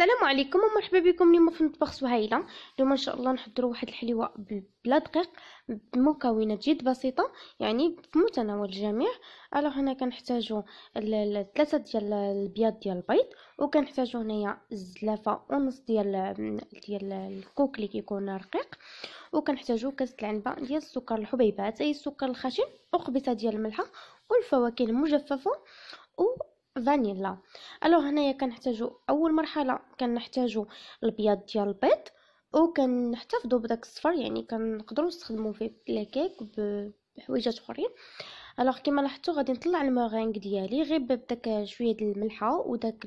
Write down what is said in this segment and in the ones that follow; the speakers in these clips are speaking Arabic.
السلام عليكم ومرحبا بكم اليوم في مطبخ سهيله اليوم ان شاء الله نحضروا واحد الحلوى بلا دقيق بمكونات جد بسيطه يعني في متناول الجميع الو هنا كنحتاجوا ثلاثه ديال البياض ديال البيض وكنحتاجوا هنايا زلافه ونص ديال ديال الكوك اللي كيكون رقيق وكنحتاجوا كاس العنبه ديال السكر الحبيبات اي السكر الخشن وقبيصه ديال الملحه والفواكه المجففه و فانيلا الو هنايا كنحتاجو اول مرحله كنحتاجو البياض ديال البيض وكنحتفظو بداك الصفر يعني كنقدروا نستخدمو فيه لاكيك بحويجات اخرين الوغ كيما لاحظتوا غادي نطلع المارينغ ديالي غير بداك شويه ديال الملحه وداك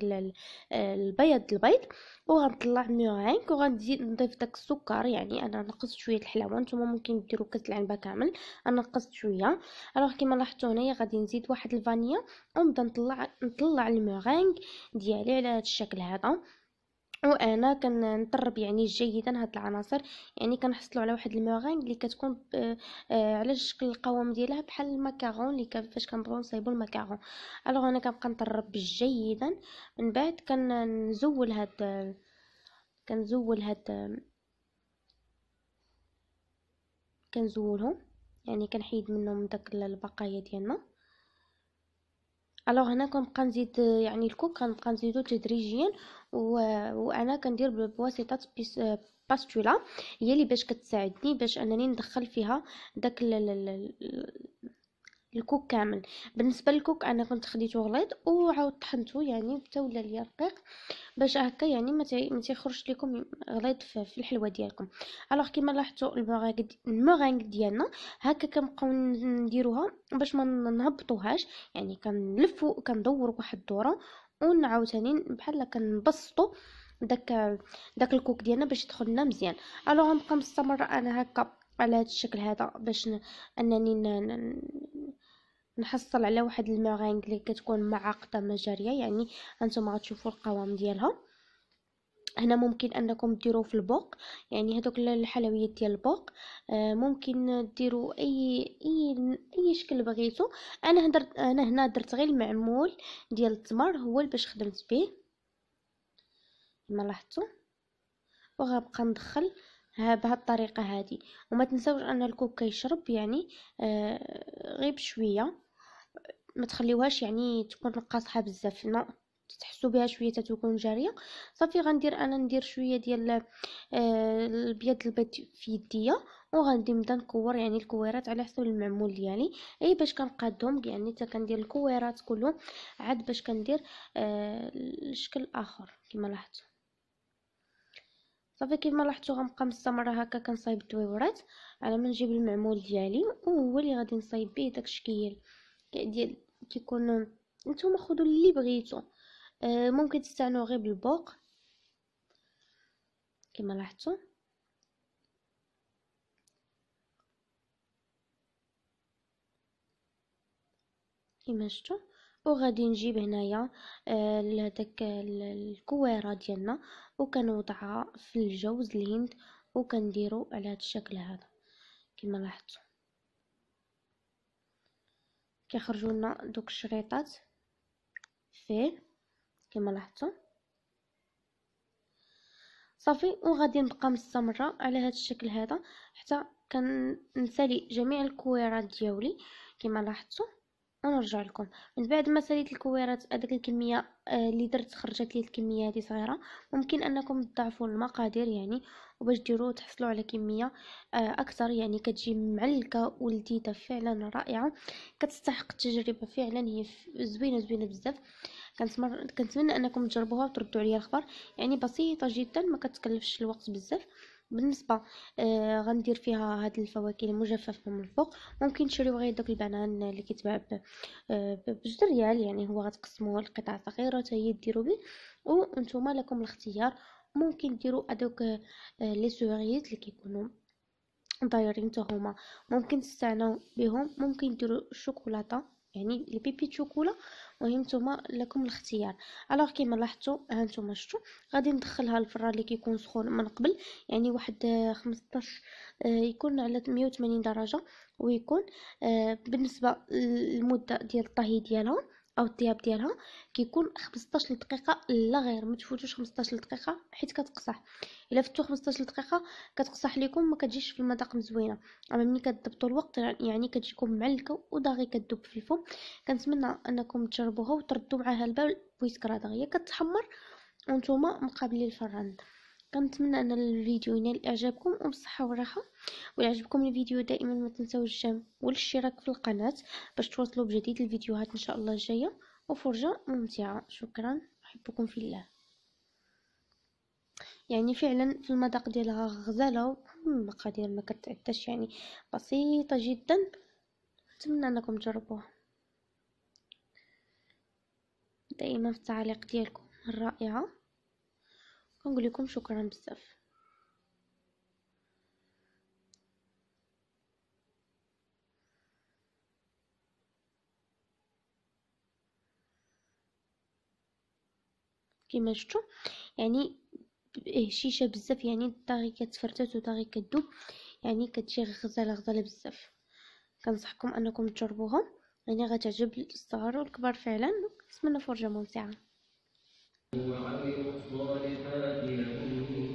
البيض البيض وغنطلع المارينغ وغنزيد نضيف داك السكر يعني انا نقصت شويه الحلاوه نتوما ممكن ديروا كاس العنبه كامل انا نقصت شويه الوغ كيما لاحظتوا هنايا غادي نزيد واحد الفانيا ونبدا نطلع نطلع الميرينغ ديالي على هذا الشكل هذا وانا كنطرب يعني جيدا هاد العناصر يعني كنحصلوا على واحد الموغينغ اللي كتكون آه، على شكل القوام ديالها بحال الماكارون اللي فاش كنبغيو نصايبوا الماكارون الوغ انا كنبقى نطرب جيدا من بعد كنزول هاد كنزول هاد كنزولهم يعني كنحيد منهم داك البقايا ديالنا الوغ هنا كنبقى نزيد يعني الكوك كنبقى نزيدو تدريجيا وانا كندير بواسطه بيس... باستولا هي اللي باش كتساعدني باش انني ندخل فيها داك الكوك كامل بالنسبه للكوك انا كنت خديته غليظ وعاود طحنته يعني حتى ولا ليا رقيق باش هكا يعني ما تيخرجش لكم غليظ في الحلوه ديالكم الوغ كيما لاحظتوا المغانغ ديالنا هكا كنبقاو نديروها باش ما نهبطوهاش يعني كنلفو كندور واحد الدوره ثاني بحال كنبسطو داك داك الكوك ديالنا باش يدخل لنا مزيان الوغ غنبقى مستمره انا هكا على هذا الشكل هذا باش انني نحصل على واحد الميرينغ اللي كتكون معقده مجاريه يعني انتم غتشوفوا القوام ديالها هنا ممكن انكم ديروا في البوق يعني هذوك الحلويات ديال البوق آه، ممكن ديروا اي اي اي شكل بغيتو انا درت انا هنا درت غير المعمول ديال التمر هو اللي باش خدمت به كما لاحظتوا وغنبقى ندخل بهذه الطريقه هذه وما تنساوش ان الكوب كيشرب يعني آه، غير بشويه ما تخليوهاش يعني تكون قاصحه بزاف نو تحسوا بها شويه تكون جاريه صافي غندير انا ندير شويه ديال آه، البيض البيض في يديا وغندي نبدا نكور يعني الكويرات على حسب المعمول ديالي اي باش كنقادهم يعني حتى كندير الكويرات كلهم عاد باش كندير آه، الشكل الاخر كما لاحظتوا صافي ما لاحظتوا غنبقى مستمره هكا كنصايب الدويورات على ما نجيب المعمول ديالي وهو اللي غادي نصايب به داك الشكل ديال كيكون نتوما خذوا اللي بغيتو آه ممكن تستعنوا غير بالبوق كما لاحظتوا كما شفتوا وغادي نجيب هنايا آه الكويره ديالنا وكنوضعها في الجوز الهند وكنديروا على هذا الشكل هذا كما لاحظتوا كيخرجوا لنا دوك الشريطات فيه كما لاحظتوا صافي وغادي نبقى مستمره على هذا الشكل هذا حتى كنسالي جميع الكويرات ديالي كما لاحظتوا انا نرجع لكم من بعد ما ساليت الكويرات هذيك الكميه آه، اللي درت خرجت لي الكميه هذه صغيره ممكن انكم تضعفوا المقادير يعني وباش ديروا تحصلوا على كميه آه، اكثر يعني كتجي معلكه ولذيذه فعلا رائعه كتستحق التجربه فعلا هي زوينه زوينه بزاف كنتمنى انكم تجربوها وتردوا عليا الخبر يعني بسيطه جدا ما كتكلفش الوقت بزاف بالنسبه آه غندير فيها هاد الفواكه المجففه من الفوق ممكن تشريو غير دوك البنان اللي كيتباع ب آه بجوج ريال يعني هو غتقسموه لقطع صغيره حتى هي ديروا به وانتم لكم الاختيار ممكن ديروا هذوك آه، لي سوريز اللي كيكونوا دايرين هما ممكن تستعناو بهم ممكن ديروا الشوكولاته يعني البيبي شوكولا نتوما لكم الاختيار الوغ كيما لاحظتوا هانتوما شفتوا غادي ندخلها للفران اللي كيكون سخون من قبل يعني واحد 15 آه، آه، يكون على 180 درجه ويكون آه، بالنسبه للمده ديال الطهي ديالهم او الثياب ديالها كيكون 15 دقيقه لا غير ما تفوتوش 15 دقيقه حيت كتقصح الا فتو 15 دقيقه كتقصح لكم ما كتجيش في المذاق مزوينه اما ملي كتضبطوا الوقت يعني كتجيكم معلكه وداغي كتذوب في الفم كنتمنى انكم تجربوها وتردوا معاها البال بويسكرا داغيه كتحمر وانتم مقابلين الفران كنتمنى ان الفيديو ينال اعجابكم وبالصحه والراحه واذا عجبكم الفيديو دائما ما تنسوا الجيم والاشتراك في القناه باش توصلوا بجديد الفيديوهات ان شاء الله الجايه وفرجه ممتعه شكرا احبكم في الله يعني فعلا في المذاق ديالها غزاله المقادير ما كتعداش يعني بسيطه جدا نتمنى انكم تجربوها دائما في التعليق ديالكم الرائعه ونقول لكم شكرا بزاف كما شفتوا يعني هشيشه إيه، بزاف يعني الطاغي كتفرتت وطاغي كدوب يعني كتجي غزاله غزاله بزاف كنصحكم انكم تجربوها يعني غتعجب الصغار والكبار فعلا نتمنى فرجه ممتعه وعملوا الصالحات لكم